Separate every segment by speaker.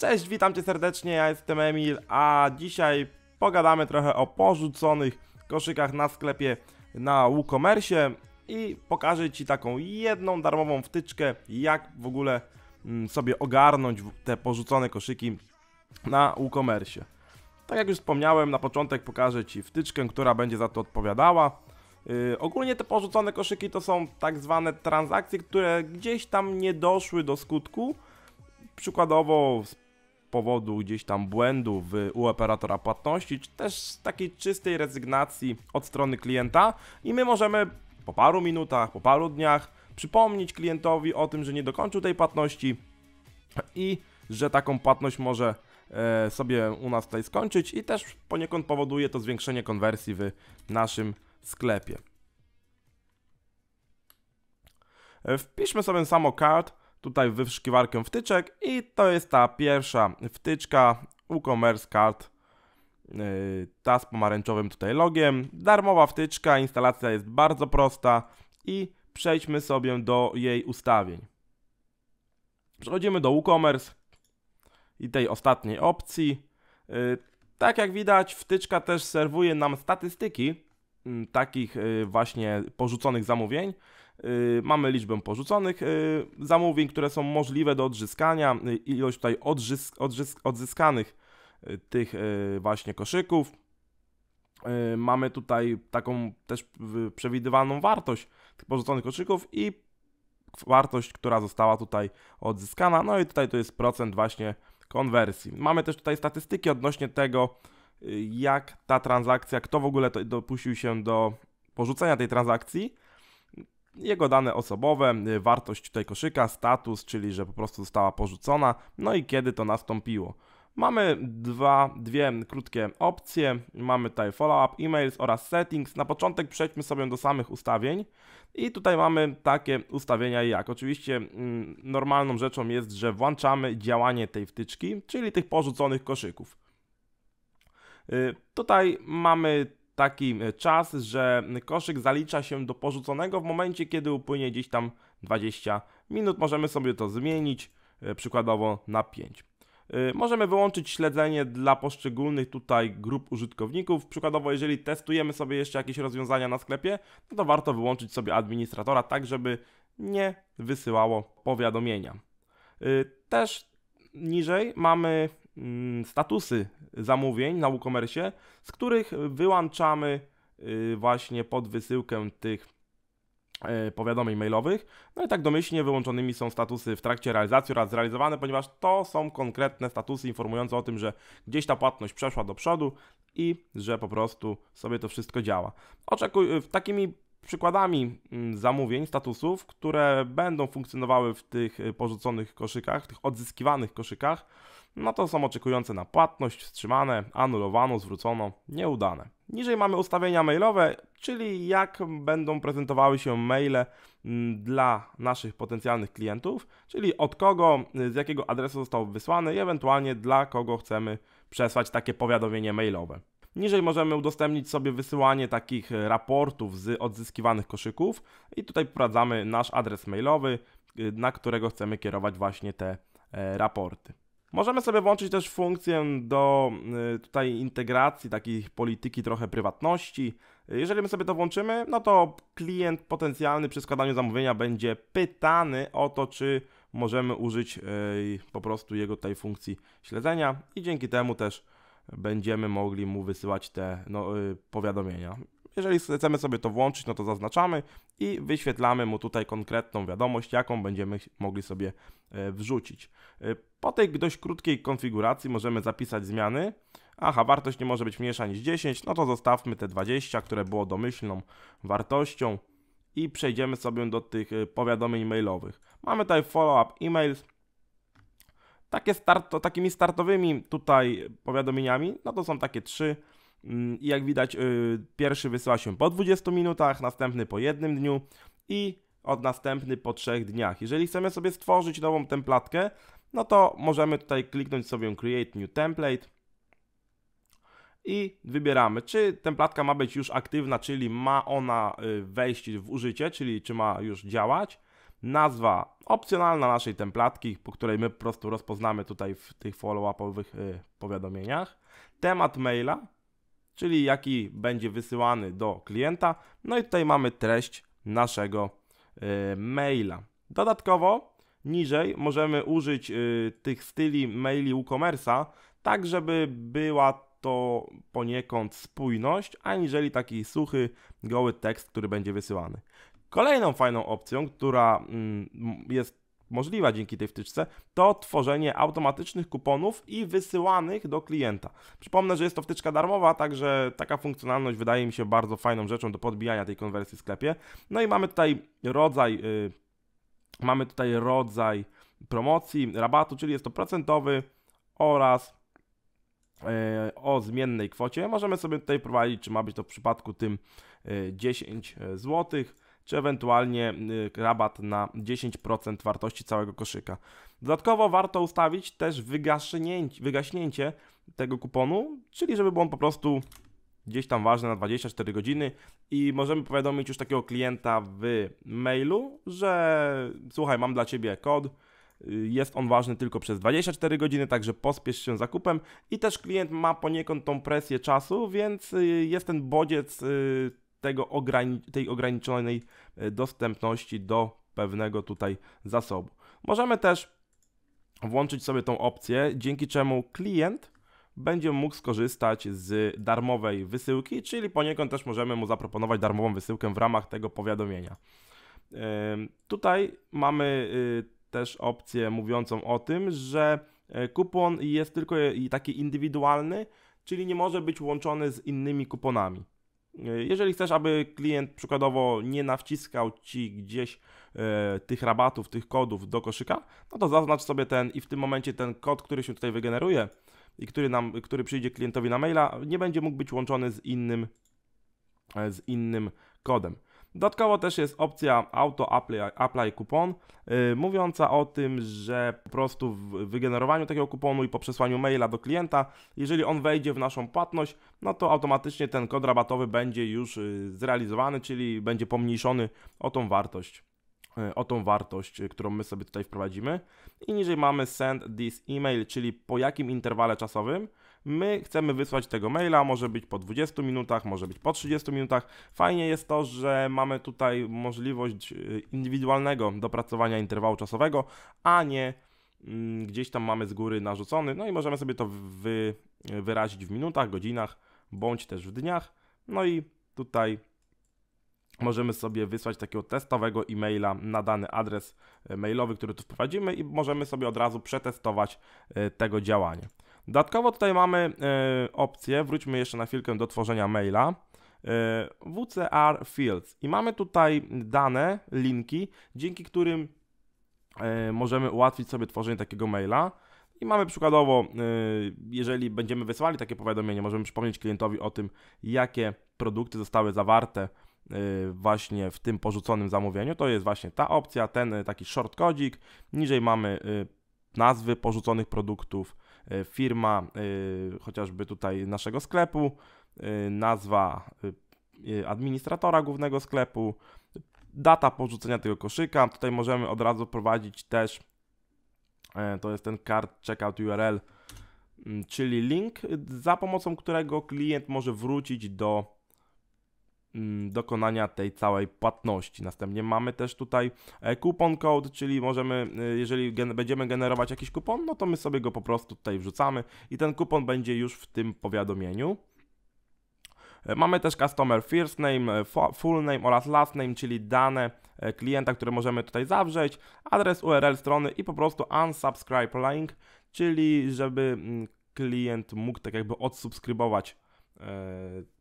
Speaker 1: Cześć, witam Cię serdecznie, ja jestem Emil, a dzisiaj pogadamy trochę o porzuconych koszykach na sklepie na WooCommerce i pokażę Ci taką jedną darmową wtyczkę, jak w ogóle mm, sobie ogarnąć te porzucone koszyki na WooCommerce. Tak jak już wspomniałem, na początek pokażę Ci wtyczkę, która będzie za to odpowiadała. Yy, ogólnie te porzucone koszyki to są tak zwane transakcje, które gdzieś tam nie doszły do skutku. Przykładowo powodu gdzieś tam błędu w, u operatora płatności, czy też z takiej czystej rezygnacji od strony klienta i my możemy po paru minutach, po paru dniach przypomnieć klientowi o tym, że nie dokończył tej płatności i że taką płatność może e, sobie u nas tutaj skończyć i też poniekąd powoduje to zwiększenie konwersji w naszym sklepie. E, wpiszmy sobie samo kart tutaj w wyszukiwarkę wtyczek i to jest ta pierwsza wtyczka WooCommerce Card. Yy, ta z pomarańczowym tutaj logiem. Darmowa wtyczka, instalacja jest bardzo prosta i przejdźmy sobie do jej ustawień. Przechodzimy do WooCommerce i tej ostatniej opcji. Yy, tak jak widać, wtyczka też serwuje nam statystyki mm, takich yy, właśnie porzuconych zamówień. Y, mamy liczbę porzuconych y, zamówień, które są możliwe do odzyskania, y, ilość tutaj odzysk odzysk odzyskanych tych właśnie koszyków. Mamy tutaj taką też przewidywaną wartość tych porzuconych koszyków i wartość, która została tutaj odzyskana. No i tutaj to jest procent właśnie konwersji. Mamy też tutaj statystyki odnośnie tego, jak ta transakcja, kto w ogóle dopuścił się do porzucenia tej transakcji jego dane osobowe, y, wartość tutaj koszyka, status, czyli że po prostu została porzucona, no i kiedy to nastąpiło. Mamy dwa, dwie krótkie opcje. Mamy tutaj follow-up, emails oraz settings. Na początek przejdźmy sobie do samych ustawień. I tutaj mamy takie ustawienia jak. Oczywiście mm, normalną rzeczą jest, że włączamy działanie tej wtyczki, czyli tych porzuconych koszyków. Y, tutaj mamy taki e, czas, że koszyk zalicza się do porzuconego w momencie, kiedy upłynie gdzieś tam 20 minut. Możemy sobie to zmienić, e, przykładowo na 5. E, możemy wyłączyć śledzenie dla poszczególnych tutaj grup użytkowników. Przykładowo, jeżeli testujemy sobie jeszcze jakieś rozwiązania na sklepie, no to warto wyłączyć sobie administratora, tak żeby nie wysyłało powiadomienia. Też niżej mamy Mm, statusy zamówień na WooCommerce, z których wyłączamy y, właśnie pod wysyłkę tych y, powiadomień mailowych. No i tak domyślnie wyłączonymi są statusy w trakcie realizacji oraz zrealizowane, ponieważ to są konkretne statusy informujące o tym, że gdzieś ta płatność przeszła do przodu i że po prostu sobie to wszystko działa. Oczekuj, y, takimi przykładami mm, zamówień, statusów, które będą funkcjonowały w tych y, porzuconych koszykach, w tych odzyskiwanych koszykach, no to są oczekujące na płatność, wstrzymane, anulowano, zwrócono, nieudane. Niżej mamy ustawienia mailowe, czyli jak będą prezentowały się maile mm, dla naszych potencjalnych klientów, czyli od kogo, y, z jakiego adresu został wysłany i ewentualnie dla kogo chcemy przesłać takie powiadomienie mailowe. Niżej możemy udostępnić sobie wysyłanie takich e, raportów z odzyskiwanych koszyków i tutaj wprowadzamy nasz adres mailowy, e, na którego chcemy kierować właśnie te e, raporty. Możemy sobie włączyć też funkcję do tutaj integracji takiej polityki trochę prywatności. Jeżeli my sobie to włączymy, no to klient potencjalny przy składaniu zamówienia będzie pytany o to, czy możemy użyć po prostu jego tej funkcji śledzenia i dzięki temu też będziemy mogli mu wysyłać te no, y, powiadomienia. Jeżeli chcemy sobie to włączyć, no to zaznaczamy i wyświetlamy mu tutaj konkretną wiadomość, jaką będziemy mogli sobie e, wrzucić. E, po tej dość krótkiej konfiguracji możemy zapisać zmiany. Aha, wartość nie może być mniejsza niż 10, no to zostawmy te 20, które było domyślną wartością i przejdziemy sobie do tych e, powiadomień mailowych. Mamy tutaj follow-up emails, takie starto, takimi startowymi tutaj powiadomieniami, no to są takie trzy. Mm, I jak widać, y, pierwszy wysyła się po 20 minutach, następny po jednym dniu i od następny po trzech dniach. Jeżeli chcemy sobie stworzyć nową templatkę, no to możemy tutaj kliknąć sobie Create New Template i wybieramy, czy templatka ma być już aktywna, czyli ma ona y, wejść w użycie, czyli czy ma już działać, nazwa opcjonalna naszej templatki, po której my po prostu rozpoznamy tutaj w tych follow-upowych y, powiadomieniach, temat maila, czyli jaki będzie wysyłany do klienta, no i tutaj mamy treść naszego y, maila. Dodatkowo niżej możemy użyć y, tych styli maili WooCommerce'a, tak żeby była to poniekąd spójność, aniżeli taki suchy, goły tekst, który będzie wysyłany. Kolejną fajną opcją, która mm, jest możliwa dzięki tej wtyczce, to tworzenie automatycznych kuponów i wysyłanych do klienta. Przypomnę, że jest to wtyczka darmowa, także taka funkcjonalność wydaje mi się bardzo fajną rzeczą do podbijania tej konwersji w sklepie. No i mamy tutaj rodzaj, yy, mamy tutaj rodzaj promocji, rabatu, czyli jest to procentowy oraz y, o zmiennej kwocie. Możemy sobie tutaj prowadzić, czy ma być to w przypadku tym 10 y, y, zł, czy ewentualnie y, rabat na 10% wartości całego koszyka. Dodatkowo warto ustawić też wygaśnięcie, wygaśnięcie tego kuponu, czyli żeby był on po prostu gdzieś tam ważny na 24 godziny i możemy powiadomić już takiego klienta w mailu, że słuchaj, mam dla Ciebie kod, y, jest on ważny tylko przez 24 godziny, także pospiesz się zakupem i też klient ma poniekąd tą presję czasu, więc y, jest ten bodziec tego ograni- tej ograniczonej e, dostępności do pewnego tutaj zasobu. Możemy też włączyć sobie tą opcję, dzięki czemu klient będzie mógł skorzystać z darmowej wysyłki, czyli poniekąd też możemy mu zaproponować darmową wysyłkę w ramach tego powiadomienia. Tutaj mamy y, też opcję mówiącą o tym, że e, kupon jest tylko taki indywidualny, czyli nie może być łączony z innymi kuponami. Jeżeli chcesz, aby klient przykładowo nie nawciskał ci gdzieś e, tych rabatów, tych kodów do koszyka, no to zaznacz sobie ten i w tym momencie ten kod, który się tutaj wygeneruje i który, nam, który przyjdzie klientowi na maila, nie będzie mógł być łączony z innym, e, z innym kodem. Dodatkowo też jest opcja Auto Apply, apply Coupon, yy, mówiąca o tym, że po prostu w wygenerowaniu takiego kuponu i po przesłaniu maila do klienta, jeżeli on wejdzie w naszą płatność, no to automatycznie ten kod rabatowy będzie już yy, zrealizowany, czyli będzie pomniejszony o tą wartość y, o tą wartość, y, którą my sobie tutaj wprowadzimy. I niżej mamy send this email, czyli po jakim interwale czasowym My chcemy wysłać tego maila, może być po 20 minutach, może być po 30 minutach. Fajnie jest to, że mamy tutaj możliwość y, indywidualnego dopracowania interwału czasowego, a nie mm, gdzieś tam mamy z góry narzucony, no i możemy sobie to wy, wyrazić w minutach, godzinach, bądź też w dniach. No i tutaj możemy sobie wysłać takiego testowego e-maila na dany adres y, mailowy, który tu wprowadzimy i możemy sobie od razu przetestować y, tego działania. Dodatkowo tutaj mamy y, opcję, wróćmy jeszcze na chwilkę do tworzenia maila. E, WCR Fields i mamy tutaj dane, linki, dzięki którym e, możemy ułatwić sobie tworzenie takiego maila. I mamy przykładowo, jeżeli będziemy wysłali takie powiadomienie, możemy przypomnieć klientowi o tym, jakie produkty zostały zawarte właśnie w tym porzuconym zamówieniu. To jest właśnie ta opcja, ten taki kodzik. Niżej mamy nazwy porzuconych produktów, E, firma e, chociażby tutaj naszego sklepu, e, nazwa administratora głównego sklepu, data porzucenia tego koszyka. Tutaj możemy od razu prowadzić też, to jest ten card checkout URL, czyli link, za pomocą którego klient może wrócić do Mm, dokonania tej całej płatności. Następnie mamy też tutaj e, kupon code, czyli możemy, e, jeżeli gen będziemy generować jakiś kupon, no to my sobie go po prostu tutaj wrzucamy i ten kupon będzie już w tym powiadomieniu. E, mamy też customer first name, full name oraz last name, czyli dane klienta, które możemy tutaj zawrzeć, adres URL strony i po prostu unsubscribe link, czyli żeby mm, klient mógł tak jakby odsubskrybować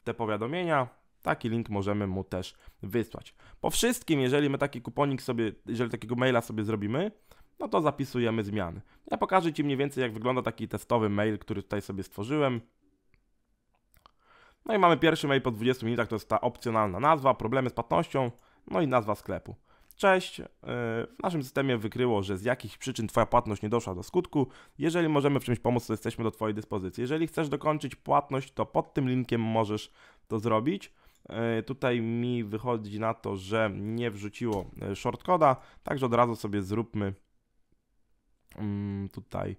Speaker 1: te powiadomienia, Taki link możemy mu też wysłać. Po wszystkim, jeżeli my taki kuponik sobie, jeżeli takiego maila sobie zrobimy, no to zapisujemy zmiany. Ja pokażę Ci mniej więcej, jak wygląda taki testowy mail, który tutaj sobie stworzyłem. No i mamy pierwszy mail po 20 minutach, to jest ta opcjonalna nazwa, problemy z płatnością, no i nazwa sklepu. Cześć, y, w naszym systemie wykryło, że z jakichś przyczyn Twoja płatność nie doszła do skutku. Jeżeli możemy w czymś pomóc, to jesteśmy do Twojej dyspozycji. Jeżeli chcesz dokończyć płatność, to pod tym linkiem możesz to zrobić. E, tutaj mi wychodzi na to, że nie wrzuciło e, shortcoda, także od razu sobie zróbmy mm, tutaj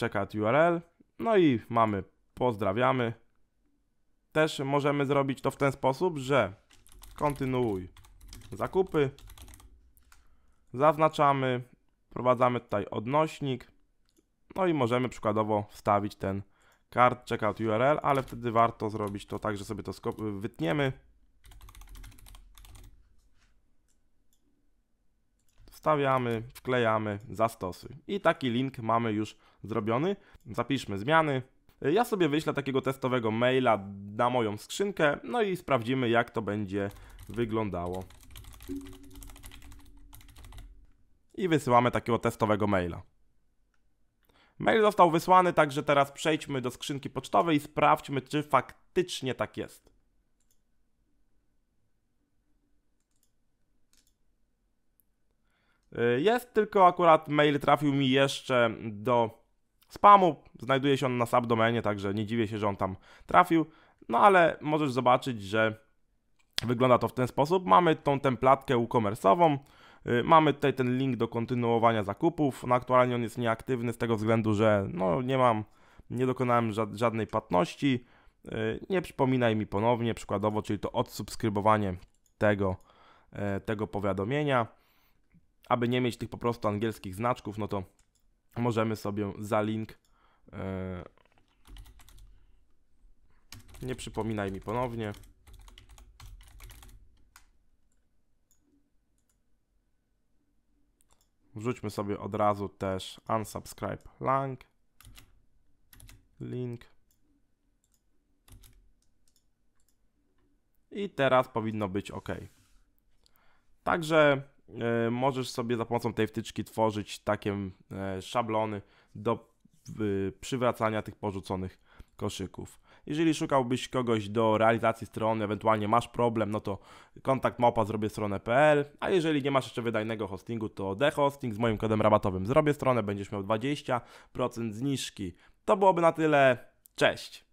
Speaker 1: checkout URL. No i mamy, pozdrawiamy. Też możemy zrobić to w ten sposób, że kontynuuj zakupy, zaznaczamy, wprowadzamy tutaj odnośnik, no i możemy przykładowo wstawić ten card checkout URL, ale wtedy warto zrobić to tak, że sobie to wytniemy. Wstawiamy, wklejamy, zastosuj. I taki link mamy już zrobiony. Zapiszmy zmiany. Ja sobie wyślę takiego testowego maila na moją skrzynkę, no i sprawdzimy jak to będzie wyglądało. I wysyłamy takiego testowego maila. Mail został wysłany, także teraz przejdźmy do skrzynki pocztowej i sprawdźmy, czy faktycznie tak jest. Y, jest, tylko akurat mail trafił mi jeszcze do spamu. Znajduje się on na subdomenie, także nie dziwię się, że on tam trafił. No ale możesz zobaczyć, że wygląda to w ten sposób. Mamy tą templatkę e-commerce'ową Y, mamy tutaj ten link do kontynuowania zakupów. No, aktualnie on jest nieaktywny z tego względu, że no, nie mam, nie dokonałem żadnej płatności. Y, nie przypominaj mi ponownie, przykładowo, czyli to odsubskrybowanie tego, e, tego powiadomienia. Aby nie mieć tych po prostu angielskich znaczków, no to możemy sobie za link e, nie przypominaj mi ponownie. Wrzućmy sobie od razu też unsubscribe link. Link. I teraz powinno być ok. Także y, możesz sobie za pomocą tej wtyczki tworzyć takie y, szablony do y, przywracania tych porzuconych koszyków. Jeżeli szukałbyś kogoś do realizacji strony, ewentualnie masz problem, no to kontakt małpa zrobię stronę.pl, a jeżeli nie masz jeszcze wydajnego hostingu, to dehosting z moim kodem rabatowym zrobię stronę, będziesz miał 20% zniżki. To byłoby na tyle. Cześć!